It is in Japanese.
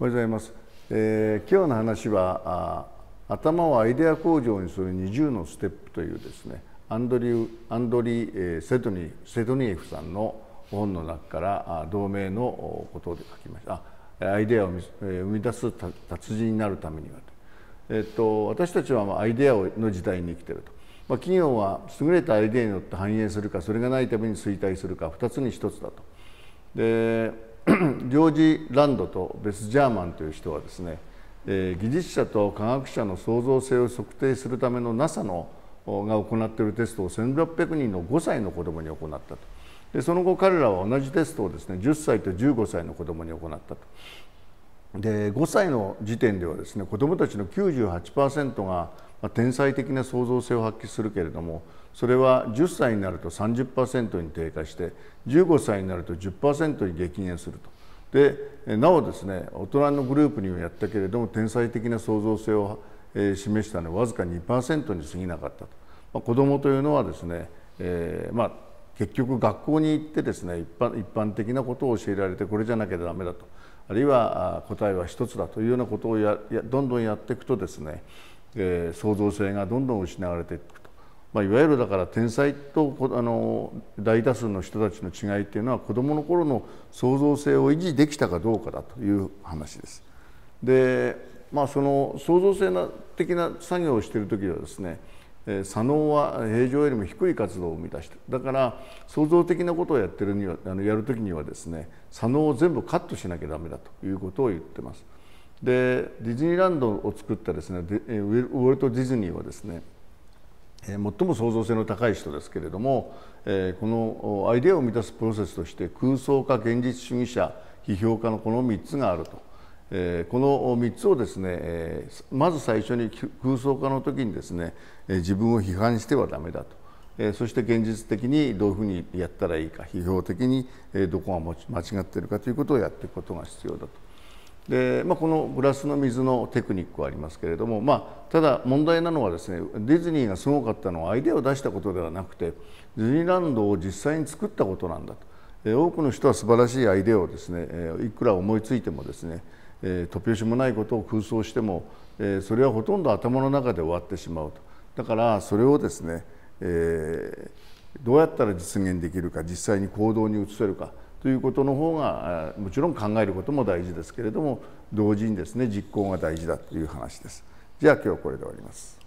おはようございます、えー、今日の話は頭をアイデア工場にする20のステップというですねアンドリューアンドリー、えセドニセドニエフさんの本の中から同名のことで書きましたアイデアを生み出す達人になるためには、えっと、私たちはアイデアの時代に生きてると、まあ、企業は優れたアイデアによって繁栄するかそれがないために衰退するか2つに1つだとで ジョージ・ランドとベス・ジャーマンという人はですね、えー、技術者と科学者の創造性を測定するための NASA のが行っているテストを1600人の5歳の子どもに行ったとでその後彼らは同じテストをですね10歳と15歳の子どもに行ったとで5歳の時点ではですね子どもたちの98%が天才的な創造性を発揮するけれどもそれは10歳になると30%に低下して15歳になると10%に激減すると。でなおですね大人のグループにはやったけれども天才的な創造性を、示したのはわずか2%に過ぎなかったと、まあ、子どもというのはですね、えー、まあ、結局学校に行ってですね一般一般的なことを教えられてこれじゃなきゃだめだとあるいは答えは一つだというようなことをやどんどんやっていくとですねえー、創造性がどんどん失われていくと、まあ、いわゆるだから天才とあの大多数の人たちの違いっていうのは子どもの頃の創造性を維持できたかどうかだという話です。でまあその創造性的な作業をしている時はですね左脳は平常よりも低い活動を生み出してだから創造的なことをやってるにはあのやる時にはですね左脳を全部カットしなきゃダメだということを言ってます。でディズニーランドを作ったですねウォルト・ディズニーはですね最も創造性の高い人ですけれどもこのアイデアを満たすプロセスとして空想家現実主義者批評家のこの3つがあるとこの3つをですねまず最初に空想家の時にですね自分を批判してはダメだとそして現実的にどういうふうにやったらいいか批評的にどこが間違っているかということをやっていくことが必要だと。で、まあ、このグラスの水のテクニックはありますけれども、まあ、ただ問題なのはですねディズニーがすごかったのはアイデアを出したことではなくてディズニーランドを実際に作ったことなんだと多くの人は素晴らしいアイデアをですねいくら思いついてもですね突拍子もないことを空想してもそれはほとんど頭の中で終わってしまうとだからそれをですね、えー、どうやったら実現できるか実際に行動に移せるかということの方がもちろん考えることも大事ですけれども同時にですね実行が大事だという話です。じゃあ今日これで終わります。